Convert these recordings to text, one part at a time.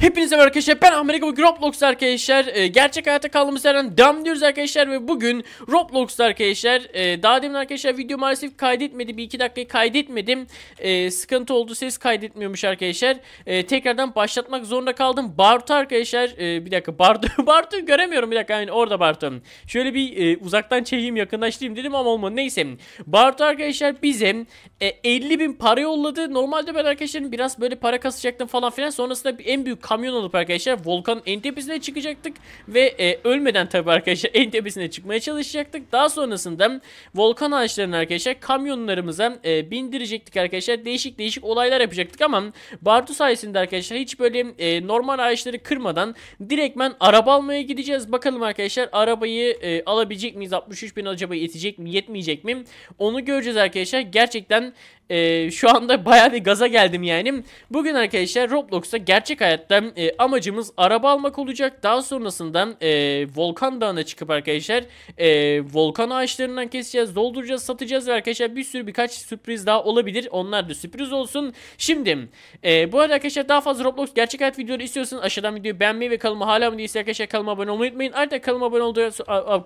Hepinize merhaba arkadaşlar ben Amerika bugün Roblox'ta arkadaşlar e, gerçek hayata kaldığımız yerden devam ediyoruz arkadaşlar ve bugün Roblox arkadaşlar e, daha demin arkadaşlar video maalesef kaydetmedi bir iki dakikayı kaydetmedim e, sıkıntı oldu ses kaydetmiyormuş arkadaşlar e, tekrardan başlatmak zorunda kaldım Bartu arkadaşlar e, bir dakika Bartu Bartu göremiyorum bir dakika yani orada Bartu şöyle bir e, uzaktan çekeyim yakınlaştırayım dedim ama olmadı neyse Bartu arkadaşlar bize e, 50 bin para yolladı normalde ben arkadaşlar biraz böyle para kasacaktım falan filan sonrasında en büyük kamyon alıp arkadaşlar volkanın en tepesine çıkacaktık. Ve e, ölmeden tabi arkadaşlar en tepesine çıkmaya çalışacaktık. Daha sonrasında volkan ağaçlarını arkadaşlar kamyonlarımıza e, bindirecektik arkadaşlar. Değişik değişik olaylar yapacaktık ama Bartu sayesinde arkadaşlar hiç böyle e, normal ağaçları kırmadan direktmen araba almaya gideceğiz. Bakalım arkadaşlar arabayı e, alabilecek miyiz? 63 bin acaba yetecek mi yetmeyecek mi? Onu göreceğiz arkadaşlar. Gerçekten e, şu anda baya bir gaza geldim yani. Bugün arkadaşlar Roblox'ta gerçek hayatta e, amacımız araba almak olacak. Daha sonrasında e, Volkan Dağı'na çıkıp arkadaşlar e, volkan ağaçlarından keseceğiz, dolduracağız, satacağız ve arkadaşlar bir sürü birkaç sürpriz daha olabilir. Onlar da sürpriz olsun. Şimdi e, bu arada arkadaşlar daha fazla Roblox gerçek hayat videoları istiyorsanız aşağıdan videoyu beğenmeyi ve kanalıma hala mı değilse arkadaşlar kanalıma abone olmayı unutmayın. Ayrıca kanalıma abone, oldu,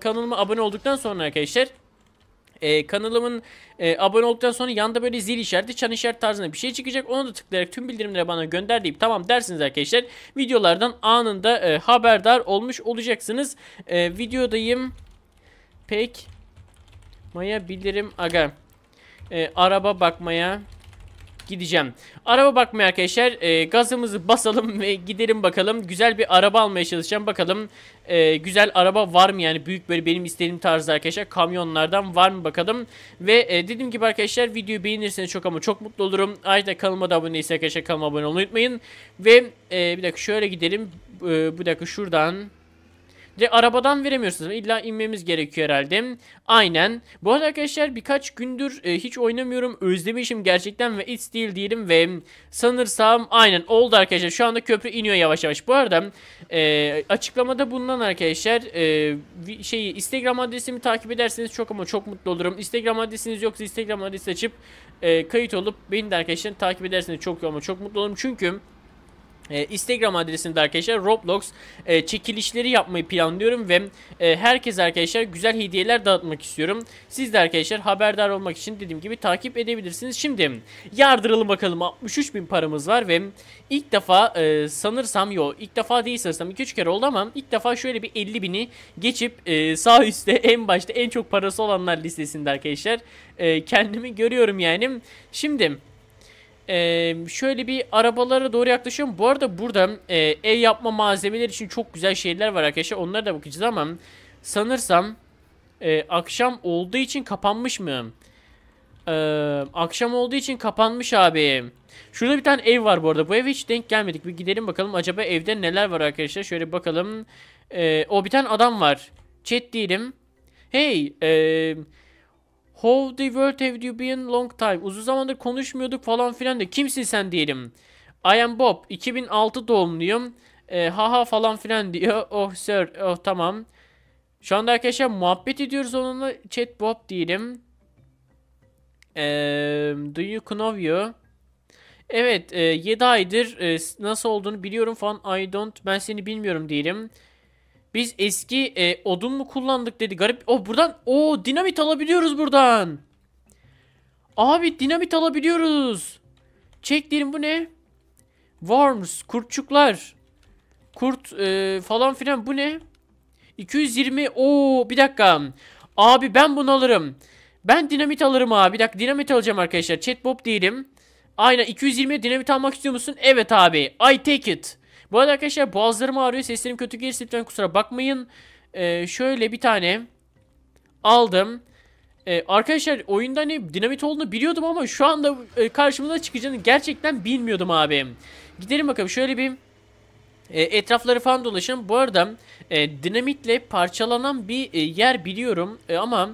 kanalıma abone olduktan sonra arkadaşlar e, kanalımın e, abone olduktan sonra yanda böyle zil işareti, çan işareti tarzında bir şey çıkacak. Onu da tıklayarak tüm bildirimleri bana gönder deyip tamam dersiniz arkadaşlar. Videolardan anında e, haberdar olmuş olacaksınız. E, videodayım. Pek. Maya bilirim aga. E, araba bakmaya gideceğim. Araba bakmaya arkadaşlar e, gazımızı basalım ve gidelim bakalım. Güzel bir araba almaya çalışacağım bakalım. E, güzel araba var mı yani büyük böyle benim istediğim tarzda arkadaşlar kamyonlardan var mı bakalım. Ve e, dediğim gibi arkadaşlar videoyu beğenirseniz çok ama çok mutlu olurum. Ayrıca kanalıma da abone arkadaşlar kanalıma abone olmayı unutmayın. Ve e, bir dakika şöyle gidelim. E, bir dakika şuradan... Direkt arabadan veremiyorsunuz. İlla inmemiz gerekiyor herhalde. Aynen. Bu arada arkadaşlar birkaç gündür e, hiç oynamıyorum. Özlemişim gerçekten ve hiç değil diyelim ve sanırsam aynen oldu arkadaşlar. Şu anda köprü iniyor yavaş yavaş. Bu arada e, açıklamada bulunan arkadaşlar e, şeyi Instagram adresimi takip ederseniz çok ama çok mutlu olurum. Instagram adresiniz yoksa Instagram adresi açıp e, kayıt olup beni de arkadaşlar takip ederseniz çok ama çok mutlu olurum. Çünkü e, Instagram adresini de arkadaşlar Roblox e, çekilişleri yapmayı planlıyorum ve e, herkese arkadaşlar güzel hediyeler dağıtmak istiyorum. Siz de arkadaşlar haberdar olmak için dediğim gibi takip edebilirsiniz. Şimdi yardıralım bakalım 63 bin paramız var ve ilk defa e, sanırsam yo ilk defa değil sanırsam 2-3 kere oldu ama ilk defa şöyle bir 50 bini geçip e, sağ üstte en başta en çok parası olanlar listesinde arkadaşlar e, kendimi görüyorum yani. Şimdi... Ee, şöyle bir arabalara doğru yaklaşıyorum. Bu arada burada e, ev yapma malzemeleri için çok güzel şeyler var arkadaşlar. Onlara da bakacağız ama sanırsam e, akşam olduğu için kapanmış mı? Ee, akşam olduğu için kapanmış abi. Şurada bir tane ev var bu arada. Bu eve hiç denk gelmedik. Bir gidelim bakalım acaba evde neler var arkadaşlar. Şöyle bakalım. Ee, o bir tane adam var. Chat değilim. Hey. Eee. How the world have you been long time? Uzun zamandır konuşmuyorduk falan filan de. Kimsin sen diyelim. I am Bob. 2006 doğumluyum. E, haha falan filan diyor. Oh sir. Oh tamam. Şu anda arkadaşlar muhabbet ediyoruz onunla. Chat Bob diyelim. E, do you know you? Evet. E, 7 aydır e, nasıl olduğunu biliyorum falan. I don't. Ben seni bilmiyorum diyelim. Biz eski e, odun mu kullandık dedi. Garip. O oh, buradan o dinamit alabiliyoruz buradan. Abi dinamit alabiliyoruz. Çek bu ne? Worms, kurtçuklar. Kurt e, falan filan bu ne? 220. o bir dakika. Abi ben bunu alırım. Ben dinamit alırım abi. Bir dakika dinamit alacağım arkadaşlar. Chatbot değilim. Aynen 220 dinamit almak istiyor musun? Evet abi. I take it. Bu arada arkadaşlar boğazlarım ağrıyor. Seslerim kötü gelirse lütfen kusura bakmayın. Ee, şöyle bir tane aldım. Ee, arkadaşlar oyunda hani dinamit olduğunu biliyordum ama şu anda e, karşımıza çıkacağını gerçekten bilmiyordum abi. Gidelim bakalım şöyle bir e, etrafları falan dolaşın. Bu arada e, dinamitle parçalanan bir e, yer biliyorum e, ama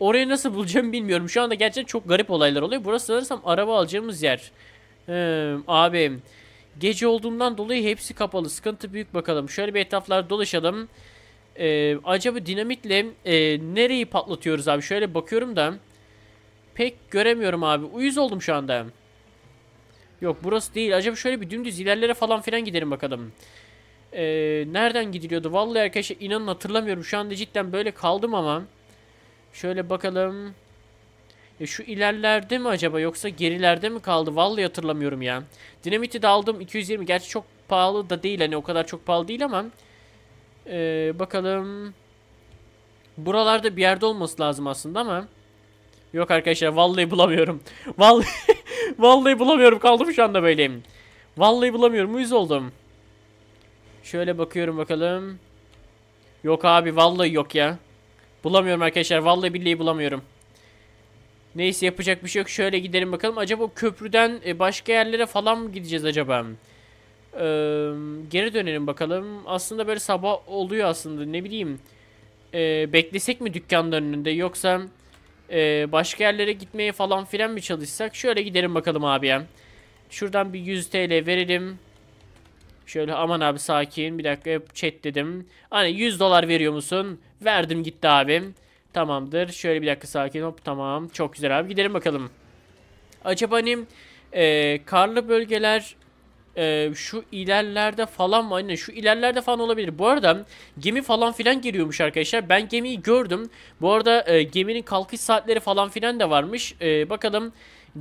orayı nasıl bulacağımı bilmiyorum. Şu anda gerçekten çok garip olaylar oluyor. Burası sanırsam araba alacağımız yer. Ee, abi Gece olduğundan dolayı hepsi kapalı. Sıkıntı büyük bakalım. Şöyle bir etraflar dolaşalım. Ee, acaba dinamitle e, nereyi patlatıyoruz abi? Şöyle bakıyorum da. Pek göremiyorum abi. Uyuz oldum şu anda. Yok burası değil. Acaba şöyle bir dümdüz ilerlere falan filan gidelim bakalım. Ee, nereden gidiliyordu? Vallahi arkadaşlar inanın hatırlamıyorum. Şu anda cidden böyle kaldım ama. Şöyle bakalım. E şu ilerlerde mi acaba yoksa gerilerde mi kaldı? Vallahi hatırlamıyorum ya. Dinamiti de aldım 220. Gerçi çok pahalı da değil hani o kadar çok pahalı değil ama. Ee, bakalım. Buralarda bir yerde olması lazım aslında ama. Yok arkadaşlar vallahi bulamıyorum. Vallahi vallahi bulamıyorum kaldım şu anda böyle. Vallahi bulamıyorum uyuz oldum. Şöyle bakıyorum bakalım. Yok abi vallahi yok ya. Bulamıyorum arkadaşlar vallahi billahi bulamıyorum. Neyse yapacak bir şey yok. Şöyle gidelim bakalım. Acaba köprüden e, başka yerlere falan mı gideceğiz acaba? Ee, geri dönelim bakalım. Aslında böyle sabah oluyor aslında. Ne bileyim. Ee, beklesek mi dükkanların önünde yoksa e, başka yerlere gitmeye falan filan mı çalışsak? Şöyle gidelim bakalım abi Şuradan bir 100 TL verelim. Şöyle aman abi sakin. Bir dakika chat dedim. Hani 100 dolar veriyor musun? Verdim gitti abim. Tamamdır. Şöyle bir dakika sakin. Hop tamam. Çok güzel abi. Gidelim bakalım. Acaba hani e, karlı bölgeler e, şu ilerlerde falan mı? Aynen şu ilerlerde falan olabilir. Bu arada gemi falan filan geliyormuş arkadaşlar. Ben gemiyi gördüm. Bu arada e, geminin kalkış saatleri falan filan da varmış. E, bakalım. Bakalım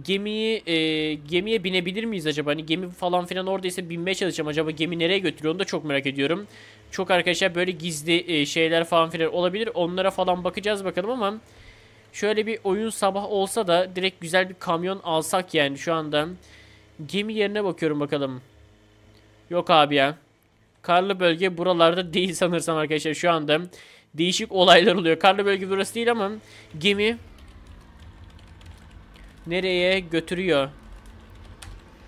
gemiyi e, gemiye binebilir miyiz acaba? Hani gemi falan filan oradaysa binmeye çalışacağım. Acaba gemi nereye götürüyor onu da çok merak ediyorum. Çok arkadaşlar böyle gizli e, şeyler falan filan olabilir. Onlara falan bakacağız bakalım ama şöyle bir oyun sabah olsa da direkt güzel bir kamyon alsak yani şu anda. Gemi yerine bakıyorum bakalım. Yok abi ya. Karlı bölge buralarda değil sanırsam arkadaşlar şu anda. Değişik olaylar oluyor. Karlı bölge burası değil ama gemi Nereye götürüyor?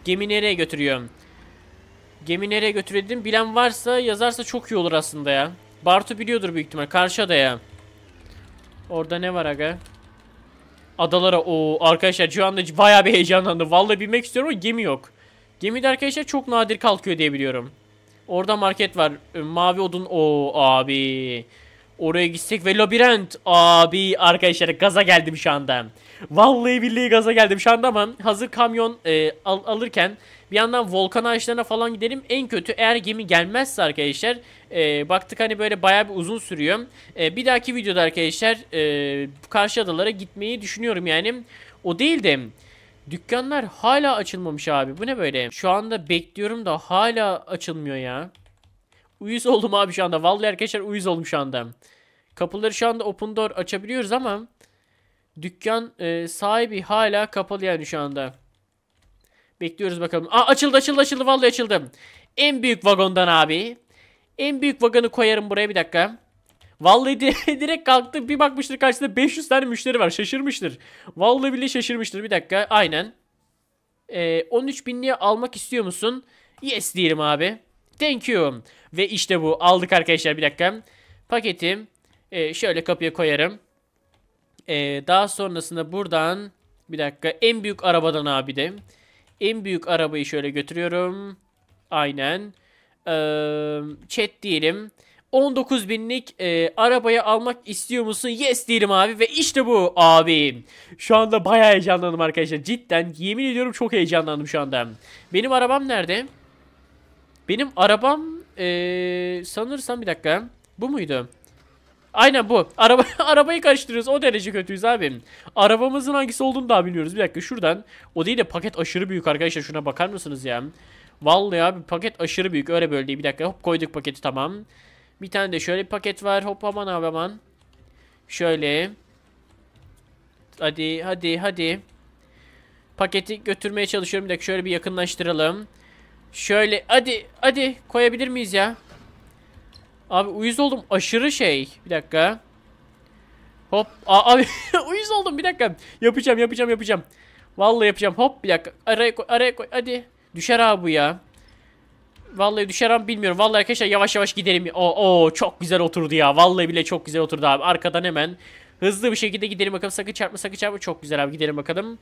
Gemi nereye götürüyor? Gemi nereye götürüyor Bilen varsa yazarsa çok iyi olur aslında ya. Bartu biliyordur büyük ihtimal. Karşı adaya. Orada ne var aga? Adalara. o arkadaşlar şu anda baya bir heyecanlandı. Vallahi bilmek istiyorum ama gemi yok. Gemi arkadaşlar çok nadir kalkıyor diye biliyorum. Orada market var. Mavi odun. o abi. Oraya gitsek ve labirent. Abi arkadaşlar gaza geldim şu anda. Vallahi billahi gaza geldim şu anda ama hazır kamyon e, al alırken bir yandan volkan ağaçlarına falan gidelim. En kötü eğer gemi gelmezse arkadaşlar e, baktık hani böyle bayağı bir uzun sürüyor. E, bir dahaki videoda arkadaşlar e, karşı adalara gitmeyi düşünüyorum yani. O değil de dükkanlar hala açılmamış abi. Bu ne böyle? Şu anda bekliyorum da hala açılmıyor ya. Uyuz oldum abi şu anda. Vallahi arkadaşlar uyuz oldum şu anda. Kapıları şu anda open door açabiliyoruz ama dükkan e, sahibi hala kapalı yani şu anda. Bekliyoruz bakalım. Aa açıldı açıldı açıldı vallahi açıldım. En büyük vagondan abi. En büyük vagonu koyarım buraya bir dakika. Vallahi direkt kalktı bir bakmıştır karşısında 500 tane müşteri var şaşırmıştır. Vallahi bile şaşırmıştır bir dakika aynen. Ee, 13 binliğe almak istiyor musun? Yes diyelim abi. Thank you. Ve işte bu. Aldık arkadaşlar bir dakika. Paketim. E, şöyle kapıya koyarım. E, daha sonrasında buradan bir dakika en büyük arabadan abi de. En büyük arabayı şöyle götürüyorum. Aynen. E, chat diyelim. 19 binlik e, arabaya almak istiyor musun? Yes diyelim abi ve işte bu abi. Şu anda baya heyecanlandım arkadaşlar. Cidden yemin ediyorum çok heyecanlandım şu anda. Benim arabam nerede? Benim arabam ee, sanırsam bir dakika. Bu muydu? Aynen bu. Araba, arabayı karıştırıyoruz. O derece kötüyüz abi. Arabamızın hangisi olduğunu daha bilmiyoruz. Bir dakika şuradan. O değil de paket aşırı büyük arkadaşlar. Şuna bakar mısınız ya? Vallahi abi paket aşırı büyük. Öyle böyle değil. Bir dakika hop koyduk paketi tamam. Bir tane de şöyle bir paket var. Hop aman abi aman. Şöyle. Hadi hadi hadi. Paketi götürmeye çalışıyorum. Bir dakika şöyle bir yakınlaştıralım. Şöyle hadi hadi koyabilir miyiz ya? Abi uyuz oldum aşırı şey. Bir dakika. Hop Aa, abi uyuz oldum bir dakika. Yapacağım yapacağım yapacağım. Vallahi yapacağım. Hop bir dakika. Araya koy araya koy hadi. Düşer abi bu ya. Vallahi düşer abi bilmiyorum. Vallahi arkadaşlar yavaş yavaş gidelim. Oo, oo çok güzel oturdu ya. Vallahi bile çok güzel oturdu abi. Arkadan hemen hızlı bir şekilde gidelim bakalım. Sakın çarpma sakın çarpma. Çok güzel abi gidelim bakalım.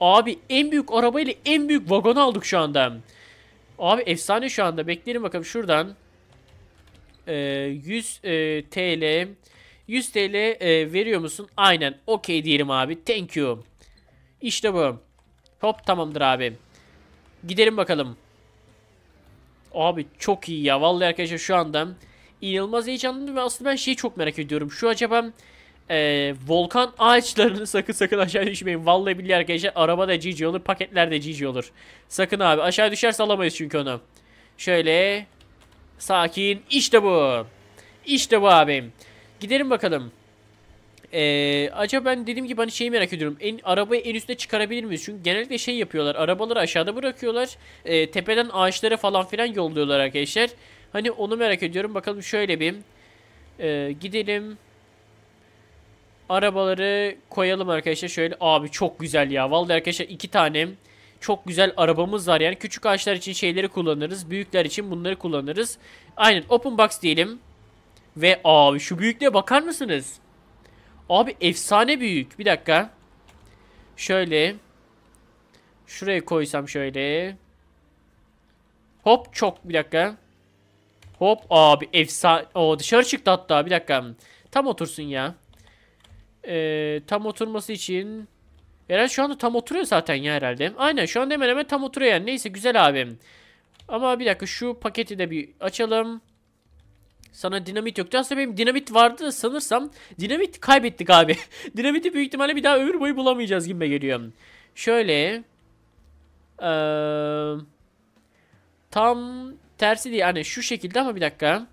Abi en büyük arabayla en büyük vagonu aldık şu anda. Abi efsane şu anda. Bekleyelim bakalım şuradan. Ee, e, 100 e, TL. 100 TL e, veriyor musun? Aynen. Okey diyelim abi. Thank you. İşte bu. Hop tamamdır abi. Gidelim bakalım. Abi çok iyi ya. Vallahi arkadaşlar şu anda inanılmaz heyecanlıyım ve aslında ben şeyi çok merak ediyorum. Şu acaba ee, volkan ağaçlarını sakın sakın aşağı düşmeyin. Vallahi billahi arkadaşlar araba da cici olur, paketler de cici olur. Sakın abi aşağı düşerse alamayız çünkü onu. Şöyle sakin. İşte bu. İşte bu abim. Gidelim bakalım. Ee, acaba ben dediğim gibi hani şeyi merak ediyorum. En, arabayı en üstte çıkarabilir miyiz? Çünkü genellikle şey yapıyorlar. Arabaları aşağıda bırakıyorlar. E, tepeden ağaçlara falan filan yolluyorlar arkadaşlar. Hani onu merak ediyorum. Bakalım şöyle bir. E, gidelim arabaları koyalım arkadaşlar. Şöyle abi çok güzel ya. Vallahi arkadaşlar iki tane çok güzel arabamız var. Yani küçük ağaçlar için şeyleri kullanırız. Büyükler için bunları kullanırız. Aynen open box diyelim. Ve abi şu büyüklüğe bakar mısınız? Abi efsane büyük. Bir dakika. Şöyle. Şuraya koysam şöyle. Hop çok bir dakika. Hop abi efsane. O dışarı çıktı hatta bir dakika. Tam otursun ya. Ee, tam oturması için... Herhalde şu anda tam oturuyor zaten ya herhalde. Aynen şu anda hemen hemen tam oturuyor yani. Neyse güzel abim. Ama bir dakika şu paketi de bir açalım. Sana dinamit yoktu. Aslında benim dinamit vardı da sanırsam dinamit kaybettik abi. Dinamiti büyük ihtimalle bir daha ömür boyu bulamayacağız gibi geliyor. Şöyle. Ee, tam tersi değil. Hani şu şekilde ama bir dakika.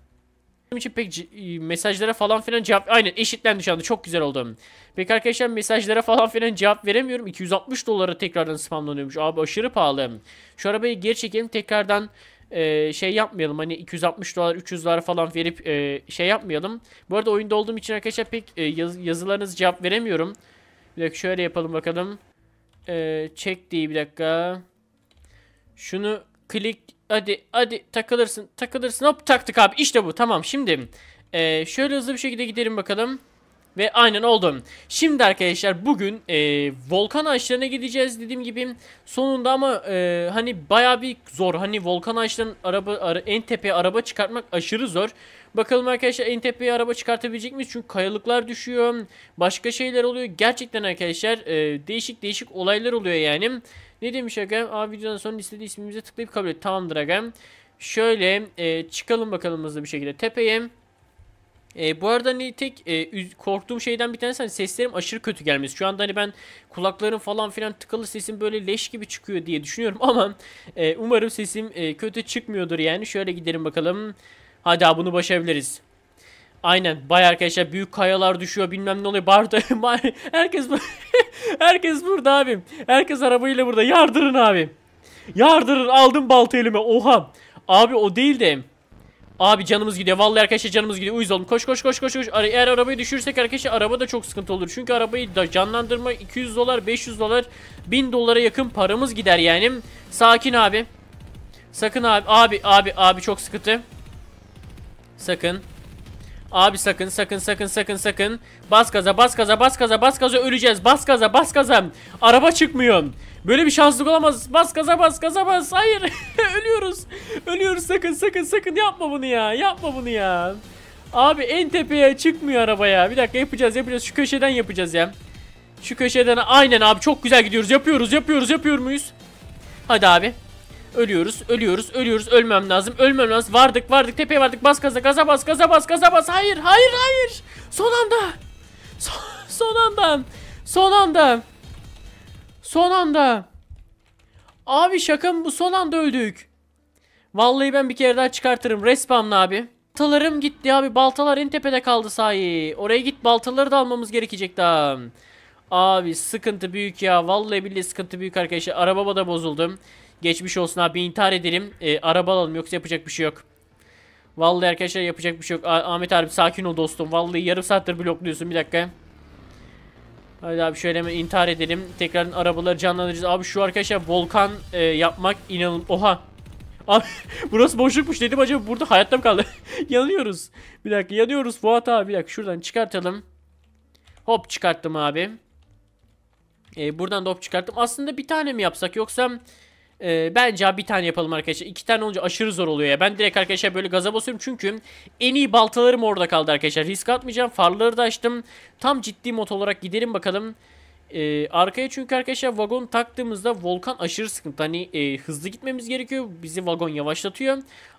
Benim için pek e, mesajlara falan filan cevap aynen eşitlendi şu anda çok güzel oldu. Peki arkadaşlar mesajlara falan filan cevap veremiyorum. 260 dolara tekrardan spamlanıyormuş. Abi aşırı pahalı. Şu arabayı geri çekelim tekrardan e, şey yapmayalım. Hani 260 dolar 300 dolar falan verip e, şey yapmayalım. Bu arada oyunda olduğum için arkadaşlar pek e, yaz, yazılarınızı cevap veremiyorum. Bir dakika şöyle yapalım bakalım. E, check diye bir dakika. Şunu klik hadi hadi takılırsın takılırsın hop taktık abi işte bu tamam şimdi e, şöyle hızlı bir şekilde gidelim bakalım. Ve aynen oldum. Şimdi arkadaşlar bugün e, volkan ağaçlarına gideceğiz dediğim gibi. Sonunda ama e, hani baya bir zor. Hani volkan ağaçlarının araba, ara, en tepeye araba çıkartmak aşırı zor. Bakalım arkadaşlar en tepeye araba çıkartabilecek miyiz? Çünkü kayalıklar düşüyor. Başka şeyler oluyor. Gerçekten arkadaşlar e, değişik değişik olaylar oluyor yani. Ne demiş agam? Abi videodan sonra listede ismimize tıklayıp kabul et. Tamamdır agam. Şöyle e, çıkalım bakalım hızlı bir şekilde tepeye. E, bu arada hani tek e, korktuğum şeyden bir tanesi hani seslerim aşırı kötü gelmesi. Şu anda hani ben kulaklarım falan filan tıkalı sesim böyle leş gibi çıkıyor diye düşünüyorum ama e, umarım sesim e, kötü çıkmıyordur yani. Şöyle gidelim bakalım. Hadi bunu başarabiliriz. Aynen. Bay arkadaşlar büyük kayalar düşüyor bilmem ne oluyor. Barda herkes herkes burada abim. Herkes arabayla burada. Yardırın abi, Yardırın aldım balta elime. Oha. Abi o değil de. Abi canımız gidiyor. Vallahi arkadaşlar canımız gidiyor. Uyuz olun. Koş koş koş koş koş. Eğer arabayı düşürsek arkadaşlar araba da çok sıkıntı olur. Çünkü arabayı da canlandırma 200 dolar, 500 dolar, 1000 dolara yakın paramız gider yani. Sakin abi. Sakın abi. Abi abi abi çok sıkıntı. Sakın. Abi sakın sakın sakın sakın sakın. Bas gaza bas gaza bas gaza bas gaza öleceğiz. Bas gaza bas gaza. Araba çıkmıyor. Böyle bir şanslık olamaz. Bas gaza bas gaza bas. Hayır. Ölüyoruz. Ölüyoruz sakın sakın sakın yapma bunu ya. Yapma bunu ya. Abi en tepeye çıkmıyor arabaya. Bir dakika yapacağız yapacağız. Şu köşeden yapacağız ya. Şu köşeden aynen abi çok güzel gidiyoruz. Yapıyoruz yapıyoruz yapıyor muyuz? Hadi abi. Ölüyoruz, ölüyoruz, ölüyoruz. Ölmem lazım, ölmem lazım. Vardık, vardık, tepeye vardık. Bas gaza, gaza bas, gaza bas, gaza bas. Hayır, hayır, hayır. Son anda. Son, son anda. Son anda. Son anda. Abi şaka bu? Son anda öldük. Vallahi ben bir kere daha çıkartırım. Respamla abi. Baltalarım gitti abi. Baltalar en tepede kaldı sahi. Oraya git baltaları da almamız gerekecek daha. Abi sıkıntı büyük ya. Vallahi billahi sıkıntı büyük arkadaşlar. Arabama da bozuldum. Geçmiş olsun abi intihar edelim. E, araba alalım yoksa yapacak bir şey yok. Vallahi arkadaşlar yapacak bir şey yok. Ah Ahmet abi sakin ol dostum. Vallahi yarım saattir blokluyorsun bir dakika. Hadi abi şöyle hemen intihar edelim. Tekrar arabaları canlandıracağız. Abi şu arkadaşlar volkan e, yapmak inanın. Oha. Abi burası boşlukmuş dedim acaba burada hayatta mı kaldı? yanıyoruz. Bir dakika yanıyoruz Fuat abi. Bir dakika şuradan çıkartalım. Hop çıkarttım abi. E, buradan da hop çıkarttım. Aslında bir tane mi yapsak yoksa e, bence abi bir tane yapalım arkadaşlar. İki tane olunca aşırı zor oluyor ya. Ben direkt arkadaşlar böyle gaza basıyorum. Çünkü en iyi baltalarım orada kaldı arkadaşlar. Risk atmayacağım. Farları da açtım. Tam ciddi mod olarak gidelim bakalım. E, arkaya çünkü arkadaşlar vagon taktığımızda volkan aşırı sıkıntı. Hani e, hızlı gitmemiz gerekiyor. Bizi vagon yavaşlatıyor.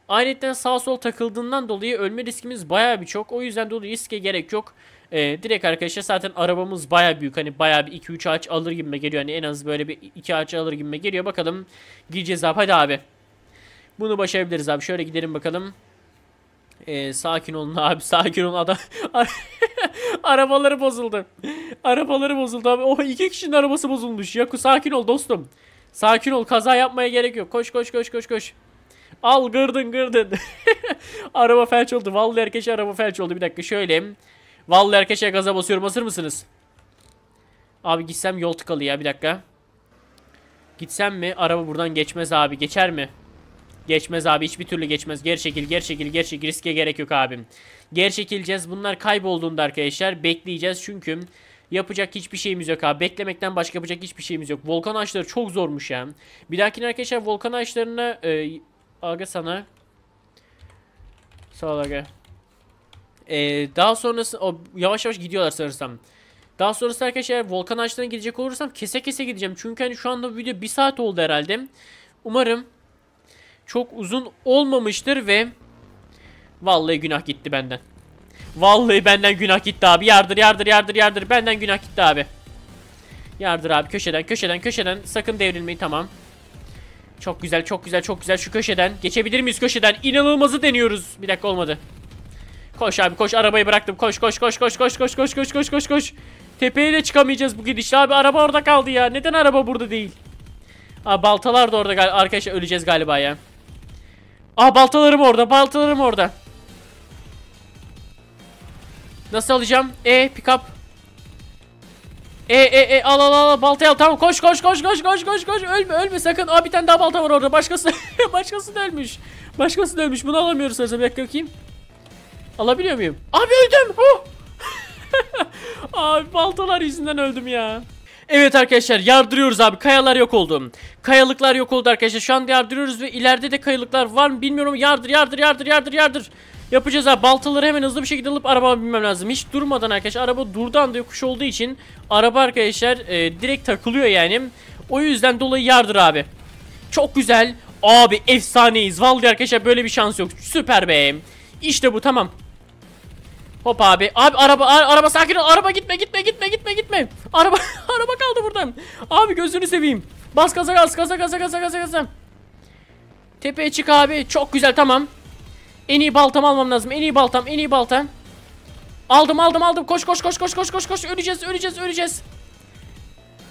Aletten sağ sol takıldığından dolayı ölme riskimiz baya bir çok. O yüzden dolayı riske gerek yok. Ee, direkt arkadaşlar zaten arabamız baya büyük. Hani baya bir 2-3 ağaç alır gibime geliyor. Hani en az böyle bir 2 ağaç alır gibime geliyor. Bakalım gireceğiz abi. Hadi abi. Bunu başarabiliriz abi. Şöyle gidelim bakalım. Ee, sakin olun abi. Sakin olun adam. Arabaları bozuldu. Arabaları bozuldu abi. Oh iki kişinin arabası bozulmuş. Yaku sakin ol dostum. Sakin ol. Kaza yapmaya gerek yok. Koş koş koş koş koş. Al gırdın gırdın. araba felç oldu. Vallahi herkese araba felç oldu. Bir dakika şöyle. Vallahi herkese gaza basıyorum. Hazır mısınız? Abi gitsem yol tıkalı ya. Bir dakika. Gitsem mi? Araba buradan geçmez abi. Geçer mi? Geçmez abi. Hiçbir türlü geçmez. Geri çekil, geri çekil, geri çekil. Riske gerek yok abim. Geri çekileceğiz. Bunlar kaybolduğunda arkadaşlar bekleyeceğiz. Çünkü yapacak hiçbir şeyimiz yok abi. Beklemekten başka yapacak hiçbir şeyimiz yok. Volkan ağaçları çok zormuş ya. Bir dahakine arkadaşlar volkan ağaçlarına e, Aga sana. Sağ ol aga. Ee, daha sonrası o yavaş yavaş gidiyorlar sanırsam. Daha sonrası arkadaşlar eğer volkan ağaçlarına gidecek olursam kese kese gideceğim. Çünkü hani şu anda video bir saat oldu herhalde. Umarım çok uzun olmamıştır ve vallahi günah gitti benden. Vallahi benden günah gitti abi. Yardır yardır yardır yardır. Benden günah gitti abi. Yardır abi köşeden köşeden köşeden. Sakın devrilmeyi tamam. Çok güzel çok güzel çok güzel şu köşeden. Geçebilir miyiz köşeden? İnanılmazı deniyoruz. Bir dakika olmadı. Koş abi koş arabayı bıraktım. Koş koş koş koş koş koş koş koş koş koş koş. Tepeye de çıkamayacağız bu gidişle abi. Araba orada kaldı ya. Neden araba burada değil? Aa baltalar da orada arkadaşlar öleceğiz galiba ya. Aa baltalarım orada baltalarım orada. Nasıl alacağım? E pick up. E e e al al al baltayı al tamam koş koş koş koş koş koş koş ölme ölme sakın. Aa bir tane daha balta var orada. Başkası başkası da ölmüş. Başkası da ölmüş. Bunu alamıyoruz arası. Bekle bakayım. Alabiliyor muyum? Abi öldüm. Oh. abi baltalar yüzünden öldüm ya. Evet arkadaşlar yardırıyoruz abi kayalar yok oldu. Kayalıklar yok oldu arkadaşlar şu anda yardırıyoruz ve ileride de kayalıklar var mı bilmiyorum yardır yardır yardır yardır yardır yapacağız abi. Baltaları hemen hızlı bir şekilde alıp arabama binmem lazım. Hiç durmadan arkadaşlar. Araba durdan da yokuş olduğu için araba arkadaşlar e, direkt takılıyor yani. O yüzden dolayı yardır abi. Çok güzel. Abi efsaneyiz. Vallahi arkadaşlar böyle bir şans yok. Süper be. İşte bu tamam. Hop abi. Abi araba araba sakin ol. Araba gitme gitme gitme gitme gitme. Araba araba kaldı buradan. Abi gözünü seveyim. Bas gaza gaz gaza gaza gaza gaza gaza. Tepeye çık abi. Çok güzel tamam. En iyi baltam almam lazım. En iyi baltam, en iyi baltam. Aldım, aldım, aldım. Koş, koş, koş, koş, koş, koş, koş. Öleceğiz, öleceğiz, öleceğiz.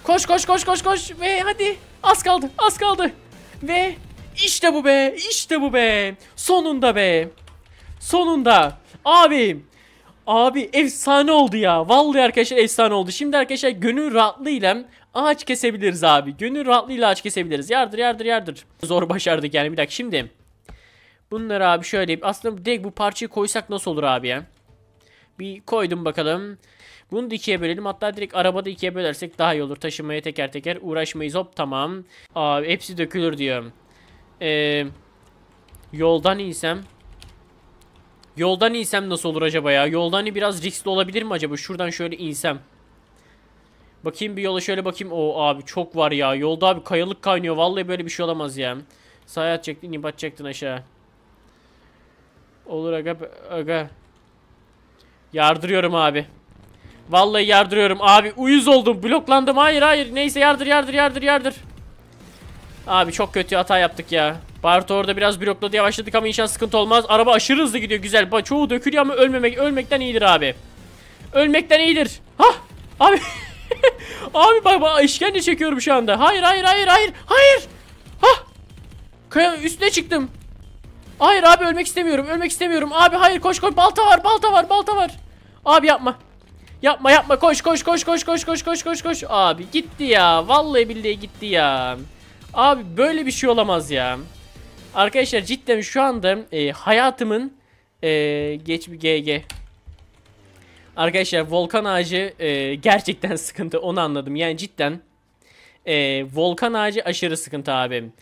Koş, koş, koş, koş, koş. Ve hadi. Az kaldı, az kaldı. Ve işte bu be, işte bu be. Sonunda be. Sonunda. Abi. Abi efsane oldu ya. Vallahi arkadaşlar efsane oldu. Şimdi arkadaşlar gönül rahatlığıyla ağaç kesebiliriz abi. Gönül rahatlığıyla ağaç kesebiliriz. Yardır yardır yardır. Zor başardık yani bir dakika şimdi. Bunları abi şöyle aslında direkt bu parçayı koysak nasıl olur abi ya? Bir koydum bakalım. Bunu da ikiye bölelim. Hatta direkt arabada ikiye bölersek daha iyi olur. Taşımaya teker teker uğraşmayız. Hop tamam. Abi hepsi dökülür diyor. Ee, yoldan insem. Yoldan insem nasıl olur acaba ya? Yoldan biraz riskli olabilir mi acaba? Şuradan şöyle insem. Bakayım bir yola şöyle bakayım. O abi çok var ya. Yolda abi kayalık kaynıyor. Vallahi böyle bir şey olamaz ya. Sayat çektin, inip atacaktın aşağı. Olur aga aga. Yardırıyorum abi. Vallahi yardırıyorum abi. Uyuz oldum. Bloklandım. Hayır hayır. Neyse yardır yardır yardır yardır. Abi çok kötü hata yaptık ya. Barto orada biraz blokladı yavaşladık ama inşallah sıkıntı olmaz. Araba aşırı hızlı gidiyor güzel. Çoğu dökülüyor ama ölmemek ölmekten iyidir abi. Ölmekten iyidir. Hah abi. abi bak bak işkence çekiyorum şu anda. Hayır hayır hayır hayır. Hayır. Hah. Kaya üstüne çıktım. Hayır abi ölmek istemiyorum. Ölmek istemiyorum. Abi hayır koş koş. Balta var. Balta var. Balta var. Abi yapma. Yapma yapma. Koş koş koş koş koş koş koş koş koş. Abi gitti ya. Vallahi billahi gitti ya. Abi böyle bir şey olamaz ya. Arkadaşlar cidden şu anda e, hayatımın e, geç bir GG. Arkadaşlar volkan ağacı e, gerçekten sıkıntı onu anladım. Yani cidden e, volkan ağacı aşırı sıkıntı abim.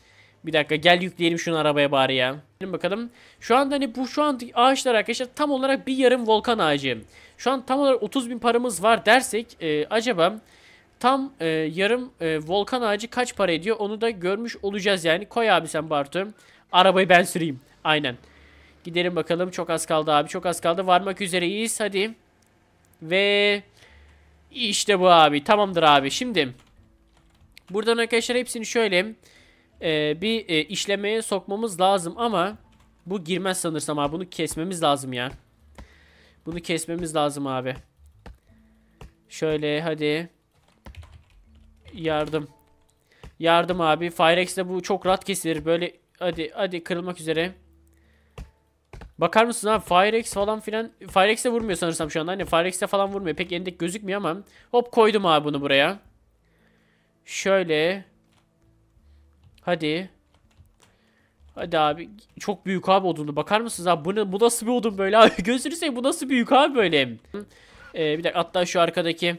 Bir dakika gel yükleyelim şunu arabaya bari ya. Gelin bakalım. Şu anda hani bu şu an ağaçlar arkadaşlar tam olarak bir yarım volkan ağacı. Şu an tam olarak 30 bin paramız var dersek e, acaba tam e, yarım e, volkan ağacı kaç para ediyor onu da görmüş olacağız yani. Koy abi sen Bartu. Arabayı ben süreyim. Aynen. Gidelim bakalım. Çok az kaldı abi. Çok az kaldı. Varmak üzereyiz. Hadi. Ve işte bu abi. Tamamdır abi. Şimdi buradan arkadaşlar hepsini şöyle e, bir e, işlemeye sokmamız lazım ama bu girmez sanırsam abi. Bunu kesmemiz lazım ya. Bunu kesmemiz lazım abi. Şöyle hadi. Yardım. Yardım abi. Firex'le bu çok rahat kesilir. Böyle hadi hadi kırılmak üzere. Bakar mısın abi Firex falan filan Firex'e vurmuyor sanırsam şu anda. Hani Firex'e falan vurmuyor. Pek endek gözükmüyor ama hop koydum abi bunu buraya. Şöyle Hadi. Hadi abi. Çok büyük abi odunlu. Bakar mısınız abi? Bu, ne, bu nasıl bir odun böyle abi? Gözünü seveyim bu nasıl büyük abi böyle? Ee, bir dakika hatta şu arkadaki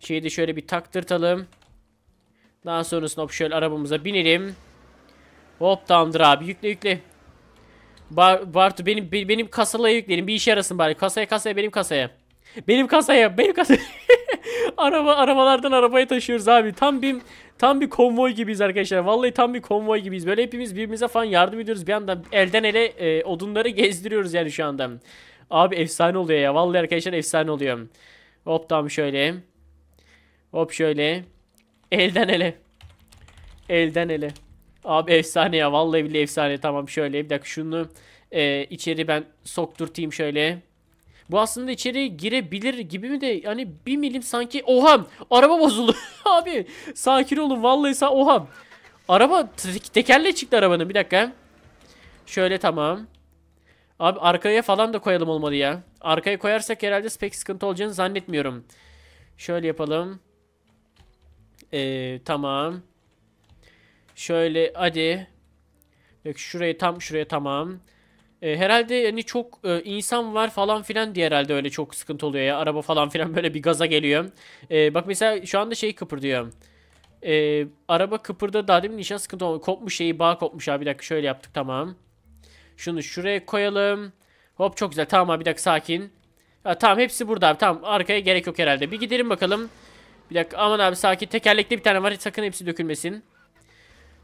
şeyi de şöyle bir taktırtalım. Daha sonrasında hop şöyle arabamıza binelim. Hop tamamdır abi. Yükle yükle. Bar Bartu benim benim kasalaya yükleyin. Bir işe yarasın bari. Kasaya kasaya benim kasaya. Benim kasaya benim kasaya. Araba arabalardan arabaya taşıyoruz abi. Tam bir tam bir konvoy gibiyiz arkadaşlar. Vallahi tam bir konvoy gibiyiz. Böyle hepimiz birbirimize falan yardım ediyoruz. Bir anda elden ele e, odunları gezdiriyoruz yani şu anda. Abi efsane oluyor ya. Vallahi arkadaşlar efsane oluyor. Hop tam şöyle. Hop şöyle. Elden ele. Elden ele. Abi efsane ya. Vallahi bile efsane. Tamam şöyle. Bir dakika şunu e, içeri ben sokturtayım şöyle. Bu aslında içeriye girebilir gibi mi de hani bir milim sanki oha araba bozuldu. Abi sakin olun vallahi sa oha. Araba tekerle çıktı arabanın bir dakika. Şöyle tamam. Abi arkaya falan da koyalım olmalı ya. Arkaya koyarsak herhalde spek sıkıntı olacağını zannetmiyorum. Şöyle yapalım. Ee, tamam. Şöyle hadi. Yok şurayı tam şuraya tamam. E, herhalde yani çok e, insan var falan filan diye herhalde öyle çok sıkıntı oluyor ya. Araba falan filan böyle bir gaza geliyor. E, bak mesela şu anda şey kıpırdıyor. E, araba kıpırda daha değil mi nişan sıkıntı olmuyor. Kopmuş şeyi bağ kopmuş abi bir dakika şöyle yaptık tamam. Şunu şuraya koyalım. Hop çok güzel tamam abi bir dakika sakin. Ha, tamam hepsi burada abi tamam arkaya gerek yok herhalde. Bir gidelim bakalım. Bir dakika aman abi sakin Tekerlekli bir tane var sakın hepsi dökülmesin.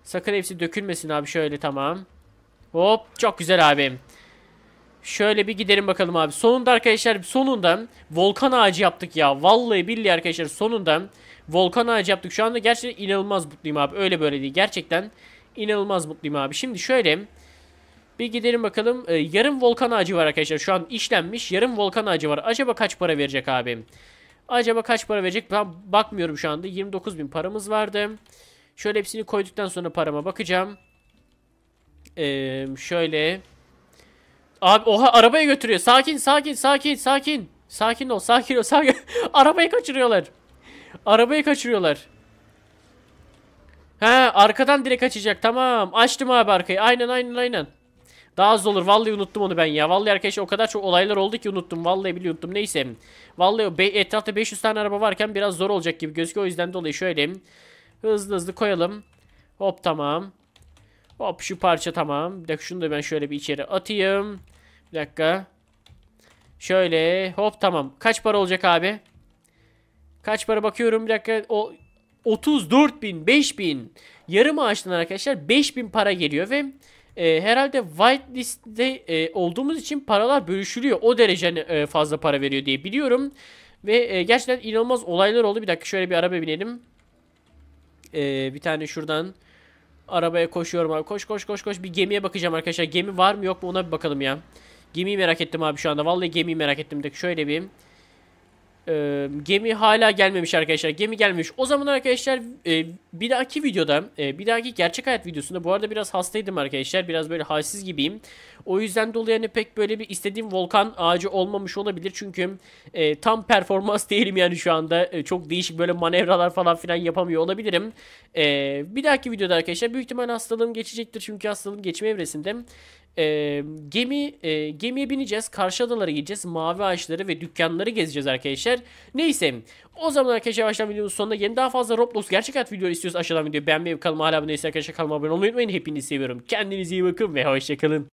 Sakın hepsi dökülmesin abi şöyle tamam. Hop çok güzel abim. Şöyle bir gidelim bakalım abi. Sonunda arkadaşlar sonunda volkan ağacı yaptık ya. Vallahi billahi arkadaşlar sonunda volkan ağacı yaptık. Şu anda gerçekten inanılmaz mutluyum abi. Öyle böyle değil. Gerçekten inanılmaz mutluyum abi. Şimdi şöyle bir gidelim bakalım. Ee, yarım volkan ağacı var arkadaşlar. Şu an işlenmiş yarım volkan ağacı var. Acaba kaç para verecek abi? Acaba kaç para verecek? Ben bakmıyorum şu anda. 29 bin paramız vardı. Şöyle hepsini koyduktan sonra parama bakacağım. Ee, şöyle. Abi oha arabaya götürüyor. Sakin sakin sakin sakin. Sakin ol sakin ol sakin. arabayı kaçırıyorlar. Arabayı kaçırıyorlar. Ha arkadan direkt açacak. Tamam. Açtım abi arkayı. Aynen aynen aynen. Daha az olur. Vallahi unuttum onu ben ya. Vallahi arkadaşlar o kadar çok olaylar oldu ki unuttum. Vallahi bile unuttum. Neyse. Vallahi etrafta 500 tane araba varken biraz zor olacak gibi gözüküyor. O yüzden dolayı şöyle hızlı hızlı koyalım. Hop tamam. Hop şu parça tamam. Bir dakika şunu da ben şöyle bir içeri atayım. Bir dakika. Şöyle hop tamam. Kaç para olacak abi? Kaç para bakıyorum bir dakika. O 34 bin, 5 bin. Yarım ağaçtan arkadaşlar 5 bin para geliyor ve e, herhalde white liste e, olduğumuz için paralar bölüşülüyor. O derece hani, e, fazla para veriyor diye biliyorum. Ve e, gerçekten inanılmaz olaylar oldu. Bir dakika şöyle bir araba binelim. E, bir tane şuradan Arabaya koşuyorum abi. Koş koş koş koş. Bir gemiye bakacağım arkadaşlar. Gemi var mı yok mu ona bir bakalım ya. Gemiyi merak ettim abi şu anda. Vallahi gemiyi merak ettim de şöyle bir e, gemi hala gelmemiş arkadaşlar. Gemi gelmemiş. O zaman arkadaşlar e, bir dahaki videoda e, bir dahaki gerçek hayat videosunda bu arada biraz hastaydım arkadaşlar. Biraz böyle halsiz gibiyim. O yüzden dolayı yani pek böyle bir istediğim volkan ağacı olmamış olabilir. Çünkü e, tam performans değilim yani şu anda. E, çok değişik böyle manevralar falan filan yapamıyor olabilirim. E, bir dahaki videoda arkadaşlar büyük ihtimal hastalığım geçecektir. Çünkü hastalığım geçme evresinde. E, gemi e, gemiye bineceğiz. Karşı adalara gideceğiz. Mavi ağaçları ve dükkanları gezeceğiz arkadaşlar. Neyse. O zaman arkadaşlar yavaştan videomuzun sonuna gelin. Daha fazla Roblox gerçek hayat videoları istiyorsanız aşağıdan video beğenmeyi, kanalıma hala abone değilseniz arkadaşlar kalma abone olmayı unutmayın. Hepinizi seviyorum. Kendinize iyi bakın ve hoşçakalın.